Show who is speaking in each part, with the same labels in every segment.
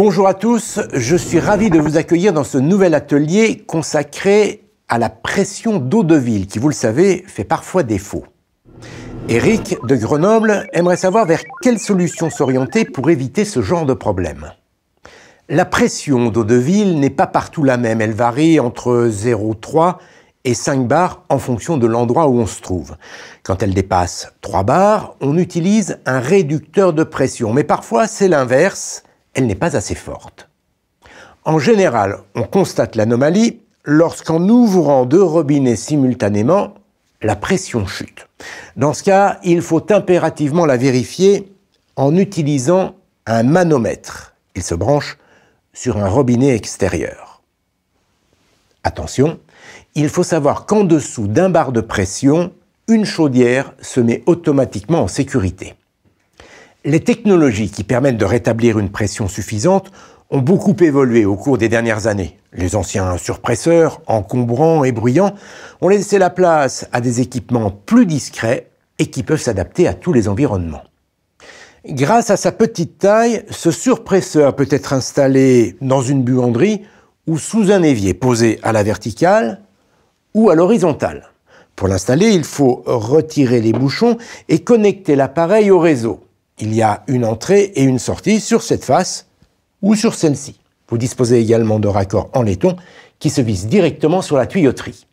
Speaker 1: Bonjour à tous, je suis ravi de vous accueillir dans ce nouvel atelier consacré à la pression d'eau de ville qui, vous le savez, fait parfois défaut. Eric de Grenoble aimerait savoir vers quelles solutions s'orienter pour éviter ce genre de problème. La pression d'eau de ville n'est pas partout la même, elle varie entre 0,3 et 5 bars en fonction de l'endroit où on se trouve. Quand elle dépasse 3 bars, on utilise un réducteur de pression, mais parfois c'est l'inverse elle n'est pas assez forte. En général, on constate l'anomalie lorsqu'en ouvrant deux robinets simultanément, la pression chute. Dans ce cas, il faut impérativement la vérifier en utilisant un manomètre. Il se branche sur un robinet extérieur. Attention, il faut savoir qu'en dessous d'un bar de pression, une chaudière se met automatiquement en sécurité. Les technologies qui permettent de rétablir une pression suffisante ont beaucoup évolué au cours des dernières années. Les anciens surpresseurs, encombrants et bruyants, ont laissé la place à des équipements plus discrets et qui peuvent s'adapter à tous les environnements. Grâce à sa petite taille, ce surpresseur peut être installé dans une buanderie ou sous un évier posé à la verticale ou à l'horizontale. Pour l'installer, il faut retirer les bouchons et connecter l'appareil au réseau il y a une entrée et une sortie sur cette face ou sur celle-ci. Vous disposez également de raccords en laiton qui se visent directement sur la tuyauterie.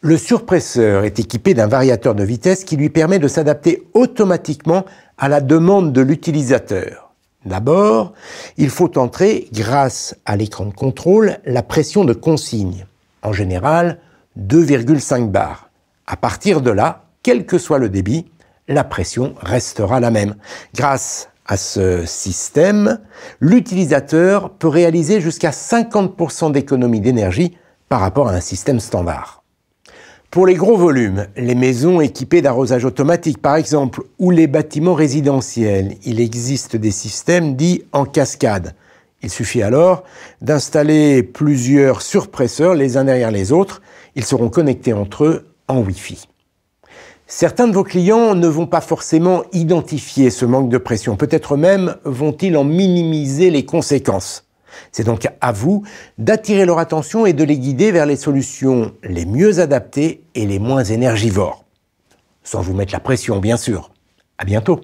Speaker 1: Le surpresseur est équipé d'un variateur de vitesse qui lui permet de s'adapter automatiquement à la demande de l'utilisateur. D'abord, il faut entrer, grâce à l'écran de contrôle, la pression de consigne, en général 2,5 bars. À partir de là, quel que soit le débit, la pression restera la même. Grâce à ce système, l'utilisateur peut réaliser jusqu'à 50% d'économie d'énergie par rapport à un système standard. Pour les gros volumes, les maisons équipées d'arrosage automatique par exemple, ou les bâtiments résidentiels, il existe des systèmes dits en cascade. Il suffit alors d'installer plusieurs surpresseurs les uns derrière les autres, ils seront connectés entre eux en Wi-Fi. Certains de vos clients ne vont pas forcément identifier ce manque de pression, peut-être même vont-ils en minimiser les conséquences. C'est donc à vous d'attirer leur attention et de les guider vers les solutions les mieux adaptées et les moins énergivores. Sans vous mettre la pression, bien sûr. À bientôt.